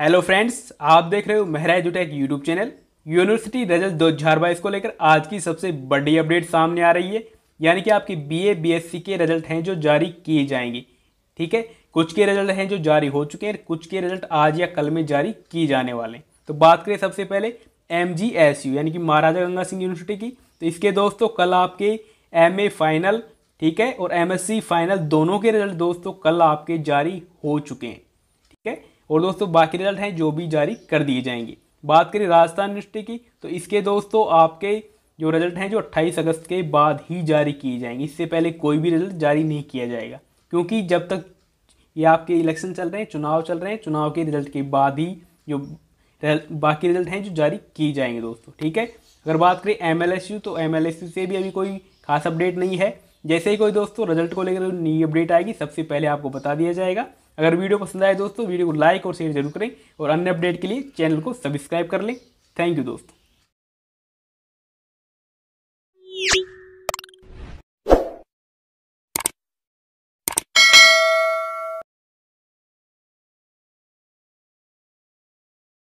hello friends आप देख रहे हो मेहरा एजुटेक यूट्यूब चैनल यूनिवर्सिटी रिजल्ट दो हजार बाईस को लेकर आज की सबसे बड़ी अपडेट सामने आ रही है यानी कि आपकी बीए बीएससी के रिजल्ट हैं जो जारी किए जाएंगे ठीक है कुछ के रिजल्ट हैं जो जारी हो चुके हैं कुछ के रिजल्ट आज या कल में जारी किए जाने वाले हैं तो बात करें सबसे पहले एम यानी कि महाराजा गंगा सिंह यूनिवर्सिटी की तो इसके दोस्तों कल आपके एम फाइनल ठीक है और एम फाइनल दोनों के रिजल्ट दोस्तों कल आपके जारी हो चुके हैं ठीक है और दोस्तों बाकी रिजल्ट हैं जो भी जारी कर दिए जाएंगे बात करें राजस्थान यूनिवर्सिटी की तो इसके दोस्तों आपके जो रिजल्ट हैं जो 28 अगस्त के बाद ही जारी किए जाएंगे इससे पहले कोई भी रिजल्ट जारी नहीं किया जाएगा क्योंकि जब तक ये आपके इलेक्शन चल रहे हैं चुनाव चल रहे हैं चुनाव के रिजल्ट के बाद ही जो बाकी रिजल्ट हैं जो जारी किए जाएंगे दोस्तों ठीक है अगर बात करें एम तो एम से भी अभी कोई खास अपडेट नहीं है जैसे ही कोई दोस्तों रिजल्ट को लेकर नई अपडेट आएगी सबसे पहले आपको बता दिया जाएगा अगर वीडियो पसंद आए दोस्तों वीडियो को लाइक और शेयर जरूर करें और अन्य अपडेट के लिए चैनल को सब्सक्राइब कर लें थैंक यू दोस्तों